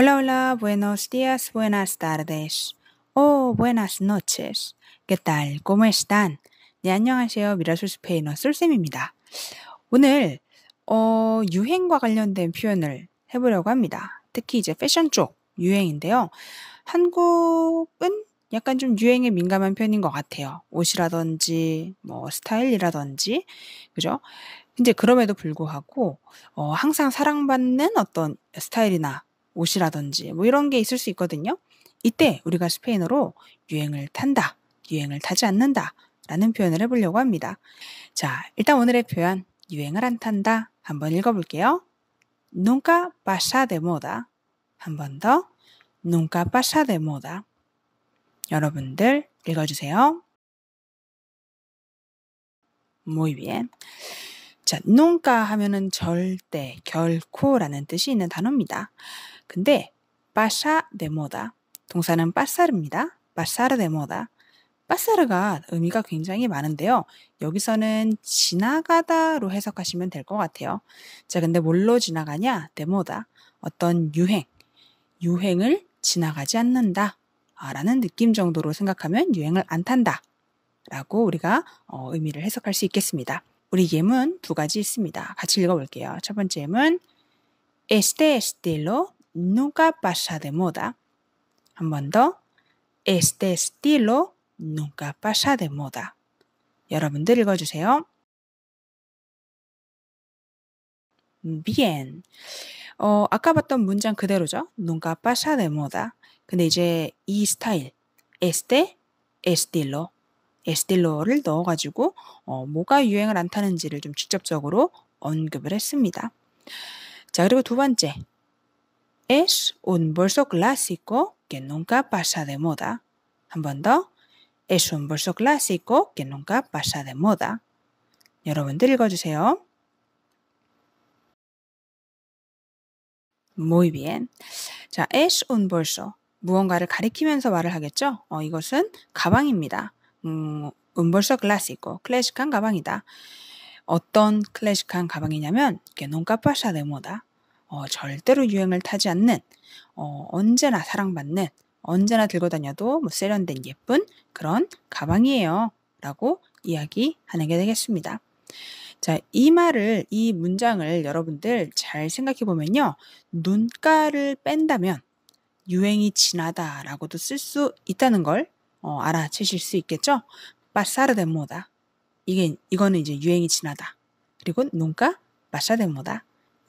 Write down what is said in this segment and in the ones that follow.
Hola, hola, buenos días, buenas tardes. o oh, buenas noches. ¿Qué tal? ¿Cómo están? 네, 안녕하세요. 미라솔 스페인어 쏠쌤입니다 오늘 어, 유행과 관련된 표현을 해보려고 합니다. 특히 이제 패션 쪽 유행인데요. 한국은 약간 좀 유행에 민감한 편인 것 같아요. 옷이라든지 뭐 스타일이라든지 그죠? 근데 그럼에도 불구하고 어, 항상 사랑받는 어떤 스타일이나 옷이라든지 뭐 이런 게 있을 수 있거든요. 이때 우리가 스페인어로 유행을 탄다, 유행을 타지 않는다 라는 표현을 해보려고 합니다. 자, 일단 오늘의 표현 유행을 안 탄다 한번 읽어볼게요. Nunca pasa de moda. 한번 더. Nunca pasa de moda. 여러분들 읽어주세요. Muy bien. 자, 농가 하면은 절대, 결코라는 뜻이 있는 단어입니다. 근데 빠 a s 모다 동사는 빠사르입니다 빠사르 a 모다빠사르가 의미가 굉장히 많은데요. 여기서는 지나가다로 해석하시면 될 것 같아요. 자, 근데 뭘로 지나가냐? 데모다 어떤 유행, 유행을 지나가지 않는다. 라는 느낌 정도로 생각하면 유행을 안 탄다. 라고 우리가 어, 의미를 해석할 수 있겠습니다. 우리 예문 두 가지 있습니다. 같이 읽어볼게요. 첫 번째 예문 Este estilo nunca pasa de moda. 한 번 더 Este estilo nunca pasa de moda. 여러분들 읽어주세요. bien. 어, 아까 봤던 문장 그대로죠. nunca pasa de moda. 근데 이제 이 스타일, este, estilo. 에스딜로어를 넣어가지고 어, 뭐가 유행을 안 타는지를 좀 직접적으로 언급을 했습니다. 자 그리고 두 번째 es un bolso clásico que nunca pasa de moda. 한번더 es un bolso clásico que nunca pasa de moda. 여러분들 읽어주세요. Muy bien. 자, es un bolso. 무언가를 가리키면서 말을 하겠죠? 어, 이것은 가방입니다. 음, 벌써 c l á s i 클래식한 가방이다. 어떤 클래식한 가방이냐면 que nunca p a 어, 절대로 유행을 타지 않는 어, 언제나 사랑받는 언제나 들고 다녀도 뭐 세련된 예쁜 그런 가방이에요. 라고 이야기하는 게 되겠습니다. 자, 이 말을, 이 문장을 여러분들 잘 생각해 보면요. 눈가를 뺀다면 유행이 지나다라고도 쓸 수 있다는 걸 어, 알아채실 수 있겠죠? 빠사르 de moda. 이게 이거는 이제 유행이 지나다. 그리고 눈가 빠사 de moda.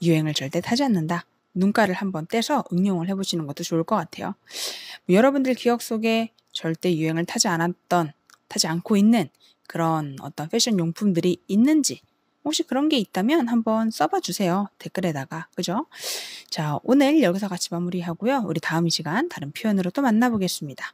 유행을 절대 타지 않는다. 눈가를 한번 떼서 응용을 해보시는 것도 좋을 것 같아요. 뭐 여러분들 기억 속에 절대 유행을 타지 않았던, 타지 않고 있는 그런 어떤 패션 용품들이 있는지, 혹시 그런 게 있다면 한번 써봐 주세요. 댓글에다가. 그죠? 자, 오늘 여기서 같이 마무리하고요. 우리 다음 시간 다른 표현으로 또 만나보겠습니다.